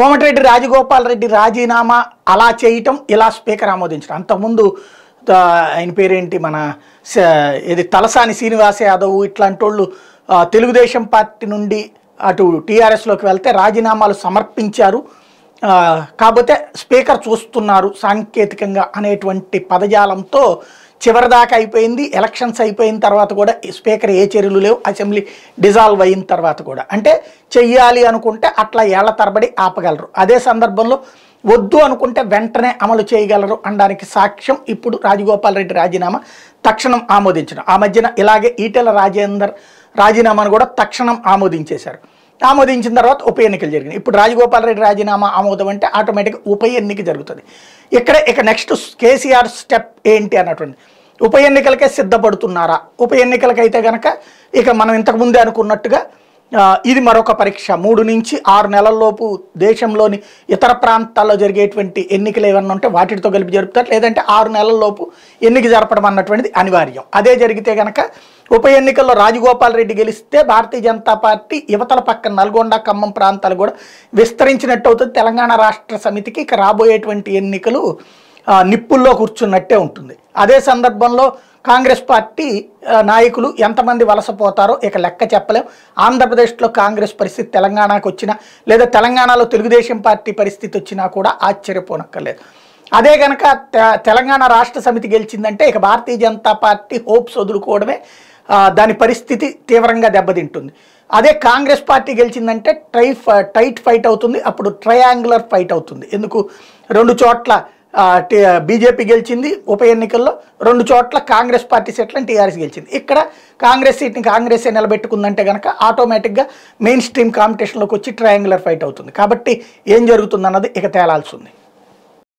కోమటిరెడ్డి రాజగోపాల్ రెడ్డి రాజీనామా అలా చేయటం ఇలా స్పీకర్ ఆమోదించడం అంతకుముందు ఆయన పేరేంటి మన ఇది తలసాని శ్రీనివాస్ యాదవ్ ఇట్లాంటి వాళ్ళు తెలుగుదేశం పార్టీ నుండి అటు టీఆర్ఎస్లోకి వెళ్తే రాజీనామాలు సమర్పించారు కాకపోతే స్పీకర్ చూస్తున్నారు సాంకేతికంగా అనేటువంటి పదజాలంతో చివరిదాకా అయిపోయింది ఎలక్షన్స్ అయిపోయిన తర్వాత కూడా స్పీకర్ ఏ చర్యలు లేవు అసెంబ్లీ డిజాల్వ్ అయిన తర్వాత కూడా అంటే చెయ్యాలి అనుకుంటే అట్లా ఏళ్ల తరబడి ఆపగలరు అదే సందర్భంలో వద్దు అనుకుంటే వెంటనే అమలు చేయగలరు అనడానికి సాక్ష్యం ఇప్పుడు రాజగోపాల్ రెడ్డి రాజీనామా తక్షణం ఆమోదించడం ఆ మధ్యన ఇలాగే ఈటెల రాజేందర్ రాజీనామాను కూడా తక్షణం ఆమోదించేశారు ఆమోదించిన తర్వాత ఉప ఎన్నికలు జరిగినాయి ఇప్పుడు రాజగోపాల్ రెడ్డి రాజీనామా ఆమోదం అంటే ఆటోమేటిక్గా ఉప ఎన్నిక జరుగుతుంది ఇక్కడ ఇక నెక్స్ట్ కేసీఆర్ స్టెప్ ఏంటి అన్నటువంటి ఉప ఎన్నికలకే సిద్ధపడుతున్నారా ఉప ఎన్నికలకైతే కనుక ఇక మనం ఇంతకుముందే అనుకున్నట్టుగా ఇది మరొక పరీక్ష మూడు నుంచి ఆరు నెలల్లోపు దేశంలోని ఇతర ప్రాంతాల్లో జరిగేటువంటి ఎన్నికలు ఏమన్నా ఉంటే వాటితో కలిపి జరుపుతారు లేదంటే ఆరు నెలల్లోపు ఎన్నిక జరపడం అన్నటువంటిది అనివార్యం అదే జరిగితే కనుక ఉప ఎన్నికల్లో రాజగోపాల్ రెడ్డి గెలిస్తే భారతీయ జనతా పార్టీ యువతల పక్కన నల్గొండ ఖమ్మం ప్రాంతాలు కూడా విస్తరించినట్టు అవుతుంది తెలంగాణ రాష్ట్ర సమితికి ఇక రాబోయేటువంటి ఎన్నికలు నిప్పుల్లో కూర్చున్నట్టే ఉంటుంది అదే సందర్భంలో కాంగ్రెస్ పార్టీ నాయకులు ఎంతమంది వలసపోతారో ఇక లెక్క చెప్పలేం ఆంధ్రప్రదేశ్లో కాంగ్రెస్ పరిస్థితి తెలంగాణకు వచ్చినా లేదా తెలంగాణలో తెలుగుదేశం పార్టీ పరిస్థితి వచ్చినా కూడా ఆశ్చర్యపోనక్కర్లేదు అదే కనుక తెలంగాణ రాష్ట్ర సమితి గెలిచిందంటే ఇక భారతీయ జనతా పార్టీ హోప్స్ వదులుకోవడమే దాని పరిస్థితి తీవ్రంగా దెబ్బతింటుంది అదే కాంగ్రెస్ పార్టీ గెలిచిందంటే ట్రై టైట్ ఫైట్ అవుతుంది అప్పుడు ట్రయాంగులర్ ఫైట్ అవుతుంది ఎందుకు రెండు చోట్ల బీజేపీ గెలిచింది ఉప ఎన్నికల్లో రెండు చోట్ల కాంగ్రెస్ పార్టీ సీట్లను టీఆర్ఎస్ గెలిచింది ఇక్కడ కాంగ్రెస్ సీట్ని కాంగ్రెసే నిలబెట్టుకుందంటే కనుక ఆటోమేటిక్గా మెయిన్ స్ట్రీమ్ కాంపిటీషన్లోకి వచ్చి ట్రయాంగులర్ ఫైట్ అవుతుంది కాబట్టి ఏం జరుగుతుందన్నది ఇక తేలాల్సి ఉంది